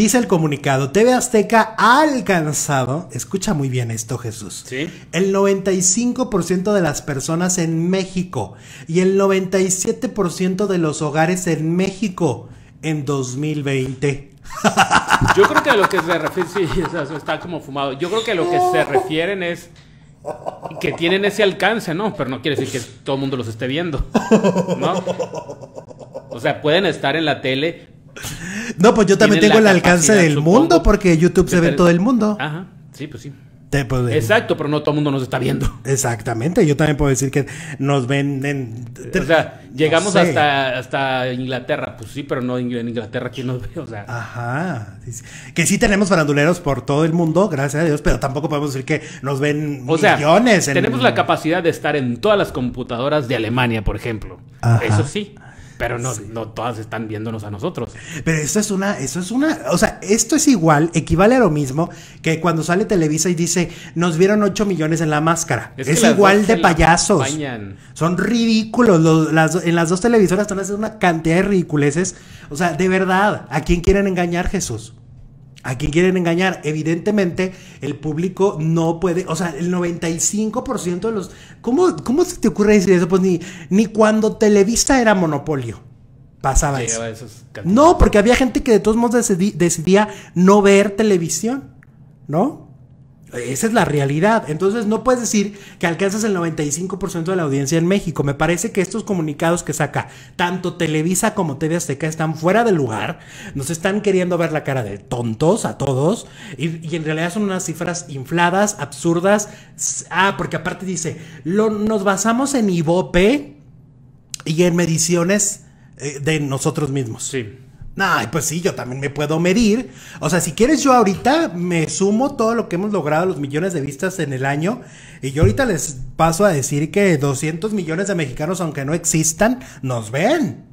Dice el comunicado, TV Azteca ha alcanzado, escucha muy bien esto Jesús, ¿Sí? el 95% de las personas en México y el 97% de los hogares en México en 2020. Yo creo que a lo que se refiere, sí, está como fumado, yo creo que a lo que se refieren es que tienen ese alcance, ¿no? Pero no quiere decir que todo el mundo los esté viendo, ¿no? O sea, pueden estar en la tele, no, pues yo también tengo el alcance del mundo porque YouTube se ve en todo el mundo. Ajá, sí, pues sí. Exacto, pero no todo el mundo nos está viendo. Exactamente, yo también puedo decir que nos ven en... O sea, llegamos hasta, hasta Inglaterra, pues sí, pero no en Inglaterra quién nos ve, o sea... Ajá, que sí tenemos faranduleros por todo el mundo, gracias a Dios, pero tampoco podemos decir que nos ven o millones. tenemos la capacidad de estar en todas las computadoras de Alemania, por ejemplo. Eso sí pero no, no todas están viéndonos a nosotros. Pero esto es una, eso es una, o sea, esto es igual, equivale a lo mismo que cuando sale Televisa y dice, nos vieron 8 millones en la máscara. Es, igual de payasos. Son ridículos. en las dos televisoras están haciendo una cantidad de ridiculeces. O sea, de verdad, ¿a quién quieren engañar, Jesús? ¿A quién quieren engañar? Evidentemente, el público no puede. O sea, el 95% de los. ¿Cómo, ¿Cómo se te ocurre decir eso? Pues ni, ni cuando Televisa era monopolio pasaba eso. no, porque había gente que de todos modos decidía no ver televisión, ¿no? Esa es la realidad. Entonces no puedes decir que alcanzas el 95% de la audiencia en México. Me parece que estos comunicados que saca tanto Televisa como TV Azteca están fuera de lugar. Nos están queriendo ver la cara de tontos a todos. Y, en realidad son unas cifras infladas, absurdas. Ah, porque aparte dice, lo, nos basamos en IVOPE y en mediciones eh, de nosotros mismos. Sí. Ay, pues sí, yo también me puedo medir. O sea, si quieres, yo ahorita me sumo todo lo que hemos logrado, los millones de vistas en el año. Y yo ahorita les paso a decir que 200 millones de mexicanos, aunque no existan, nos ven.